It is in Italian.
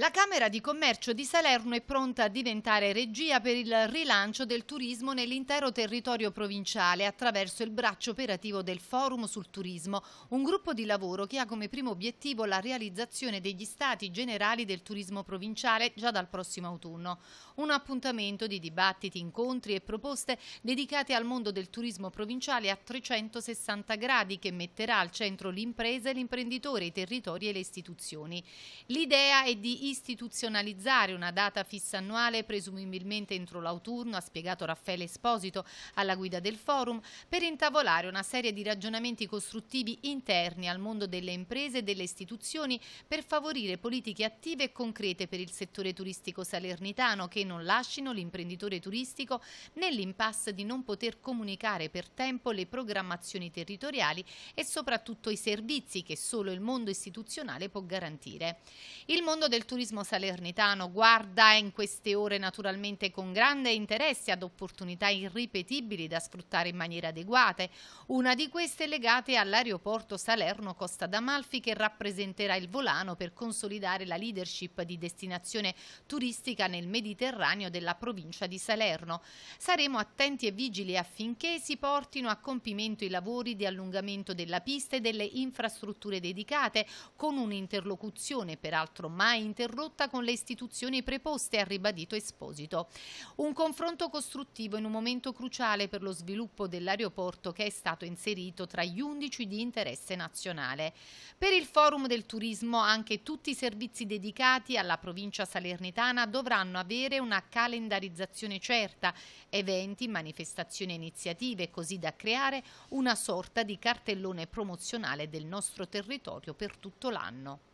La Camera di Commercio di Salerno è pronta a diventare regia per il rilancio del turismo nell'intero territorio provinciale attraverso il braccio operativo del Forum sul Turismo, un gruppo di lavoro che ha come primo obiettivo la realizzazione degli stati generali del turismo provinciale già dal prossimo autunno. Un appuntamento di dibattiti, incontri e proposte dedicate al mondo del turismo provinciale a 360 gradi che metterà al centro l'impresa, l'imprenditore, i territori e le istituzioni. L'idea è di istituzionalizzare una data fissa annuale presumibilmente entro l'autunno, ha spiegato Raffaele Esposito alla guida del forum, per intavolare una serie di ragionamenti costruttivi interni al mondo delle imprese e delle istituzioni per favorire politiche attive e concrete per il settore turistico salernitano che non lasciano l'imprenditore turistico nell'impasse di non poter comunicare per tempo le programmazioni territoriali e soprattutto i servizi che solo il mondo istituzionale può garantire. Il mondo del turismo Turismo Salernitano guarda in queste ore naturalmente con grande interesse ad opportunità irripetibili da sfruttare in maniera adeguata. Una di queste legate all'aeroporto Salerno-Costa d'Amalfi che rappresenterà il volano per consolidare la leadership di destinazione turistica nel Mediterraneo della provincia di Salerno. Saremo attenti e vigili affinché si portino a compimento i lavori di allungamento della pista e delle infrastrutture dedicate con un'interlocuzione peraltro mai interrotta interrotta con le istituzioni preposte, ha ribadito Esposito. Un confronto costruttivo in un momento cruciale per lo sviluppo dell'aeroporto che è stato inserito tra gli 11 di interesse nazionale. Per il Forum del Turismo anche tutti i servizi dedicati alla provincia salernitana dovranno avere una calendarizzazione certa, eventi, manifestazioni e iniziative, così da creare una sorta di cartellone promozionale del nostro territorio per tutto l'anno.